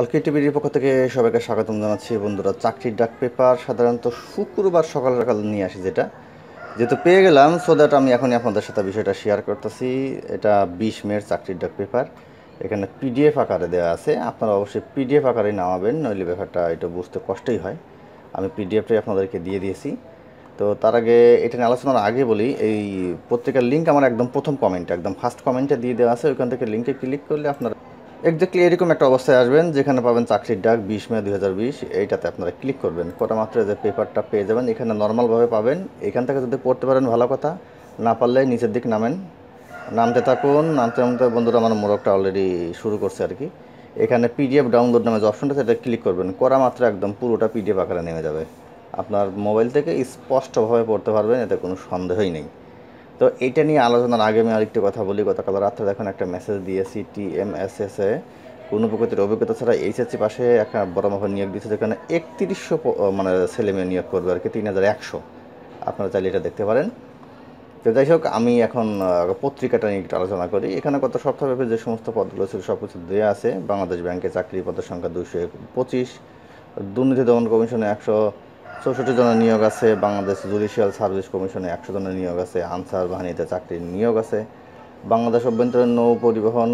অলকে টিভির পক্ষ থেকে সবাইকে স্বাগতম জানাচ্ছি বন্ধুরা চাকরির ডাক পেপার সাধারণত শুক্রবার সকাল সকাল নিয়ে আসি যেটা যেহেতু পেয়ে গেলাম সো দ্যাট আমি এখনই আপনাদের সাথে বিষয়টা শেয়ার করতেছি এটা বিশ মেয়ের চাকরির ডাক পেপার এখানে পিডিএফ আকারে দেওয়া আছে আপনারা অবশ্যই পিডিএফ আকারে নামাবেন নইলে ব্যাপারটা এটা বুঝতে কষ্টই হয় আমি পিডিএফটাই আপনাদেরকে দিয়ে দিয়েছি তো তার আগে এটা নিয়ে আলোচনার আগে বলি এই পত্রিকার লিঙ্ক আমার একদম প্রথম কমেন্টে একদম ফার্স্ট কমেন্টে দিয়ে দেওয়া আছে ওইখান থেকে লিঙ্কে ক্লিক করলে আপনারা একজাক্টলি এরকম একটা অবস্থায় আসবেন যেখানে পাবেন চাকরির ডাক বিশ মে দুই এইটাতে আপনারা ক্লিক করবেন কটা মাত্র যে পেপারটা পেয়ে যাবেন এখানে নর্মালভাবে পাবেন এখান থেকে যদি পড়তে পারেন ভালো কথা না পারলে নিচের দিক নামেন নামতে থাকুন নামতে নামতে বন্ধুরা আমার মোরগটা অলরেডি শুরু করছে আর কি এখানে পিডিএফ ডাউনলোড নামে যে অপশনটা সেটা ক্লিক করবেন করা মাত্র একদম পুরোটা পিডিএফ আকারে নেমে যাবে আপনার মোবাইল থেকে স্পষ্টভাবে পড়তে পারবেন এতে কোনো সন্দেহই নেই তো এটা নিয়ে আলোচনার আগে আমি আরেকটু কথা বলি গতকাল রাত্রে দেখুন একটা মেসেজ দিয়েছি টি এম এস এস এ কোনো প্রকৃতির অভিজ্ঞতা ছাড়া এইচএসসি পাশে একটা বড় মহল নিয়োগ দিয়েছে যেখানে একত্রিশশো মানে ছেলেমেয়ে নিয়োগ করবে আর কি তিন হাজার একশো আপনারা চাইলে এটা দেখতে পারেন তো যাই হোক আমি এখন পত্রিকাটা নিয়ে একটু আলোচনা করি এখানে গত সপ্তাহব্যাপী যে সমস্ত পদগুলো ছিল সব কিছু দেওয়া আছে বাংলাদেশ ব্যাংকে চাকরি পদের সংখ্যা দুশো পঁচিশ দুর্নীতি দমন কমিশনে একশো চৌষট্টি জনের নিয়োগ আছে বাংলাদেশ জুডিশিয়াল সার্ভিস কমিশনে একশো জনের নিয়োগ আছে আনসার বাহিনীতে চাকরির নিয়োগ আছে বাংলাদেশ অভ্যন্তরীণ নৌ পরিবহন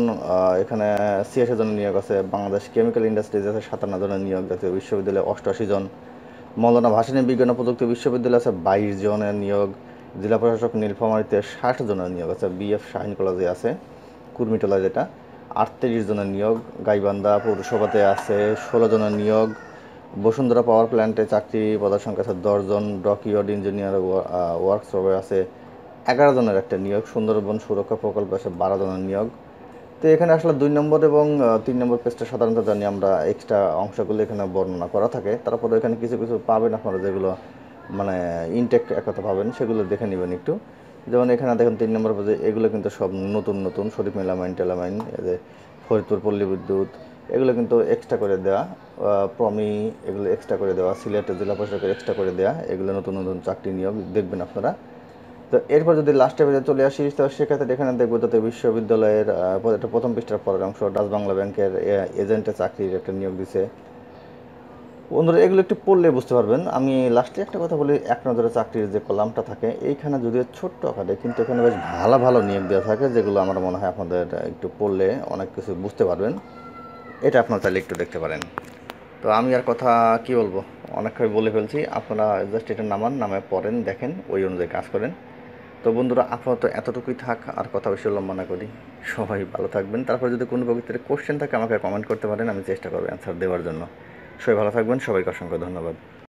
এখানে ছিয়াশি জনের নিয়োগ আছে বাংলাদেশ কেমিক্যাল ইন্ডাস্ট্রিজ আছে সাতান্ন জনের নিয়োগ জাতীয় বিশ্ববিদ্যালয়ে অষ্টআশি জন মৌলানা ভাসিনী বিজ্ঞান প্রযুক্তি বিশ্ববিদ্যালয় আছে বাইশ জনের নিয়োগ জেলা প্রশাসক নীলফামারিতে ষাট জনের নিয়োগ আছে বিএফ শাহিন কলেজে আছে কুর্মিটলা যেটা আটত্রিশ জনের নিয়োগ গাইবান্ধা পৌরসভাতে আছে ষোলো জনের নিয়োগ বসুন্ধরা পাওয়ার প্ল্যান্টে চাকরি পদার সংখ্যা আছে দশজন ডকিওয়ার্ড ইঞ্জিনিয়ার ওয়ার্কশপে আছে এগারো জনের একটা নিয়োগ সুন্দরবন সুরক্ষা প্রকল্পে আছে বারো জনের নিয়োগ তো এখানে আসলে দুই নম্বর এবং তিন নম্বর পেজটা সাধারণত জানি আমরা এক্সট্রা অংশগুলো এখানে বর্ণনা করা থাকে তারপরে এখানে কিছু কিছু পাবেন আপনারা যেগুলো মানে ইনটেক একথা পাবেন সেগুলো দেখে নেবেন একটু যেমন এখানে দেখুন তিন নম্বর পেজে এগুলো কিন্তু সব নতুন নতুন শরীফ মেলামাইন টেলামাইন ফরিদপুর পল্লী বিদ্যুৎ এগুলো কিন্তু এক্সট্রা করে দেওয়া প্রমি এগুলো এক্সট্রা করে দেওয়া সিলেট জেলা প্রশাসকের এক্সট্রা করে দেওয়া এগুলো নতুন নতুন চাকরি নিয়োগ দেখবেন আপনারা তো এরপর যদি লাস্টে পেজে চলে আসি তো সেক্ষেত্রে এখানে দেখবো যাতে বিশ্ববিদ্যালয়ের একটা প্রথম পৃষ্ঠার পরের অংশ ডাচ বাংলা ব্যাংকের এজেন্টে চাকরির একটা নিয়োগ দিছে বন্ধুরা এগুলো একটু পড়লে বুঝতে পারবেন আমি লাস্টে একটা কথা বলি এক নজরে চাকরির যে কলামটা থাকে এইখানে যদিও ছোট্ট আকারে কিন্তু এখানে বেশ ভালো ভালো নিয়োগ দেওয়া থাকে যেগুলো আমার মনে হয় আপনাদের একটু পড়লে অনেক কিছু বুঝতে পারবেন এটা আপনার চাইলে একটু দেখতে পারেন তো আমি আর কথা কি বলবো অনেকক্ষণ বলে ফেলছি আপনারা জাস্ট এটা নামান নামে পড়েন দেখেন ওই অনুযায়ী কাজ করেন তো বন্ধুরা আপাতত এতটুকুই থাক আর কথা বেশি লম্বা না করি সবাই ভালো থাকবেন তারপর যদি কোনো প্রকৃতির কোশ্চেন থাকে আমাকে কমেন্ট করতে পারেন আমি চেষ্টা করবো অ্যান্সার দেওয়ার জন্য সবাই ভালো থাকবেন সবাইকে অসংখ্য ধন্যবাদ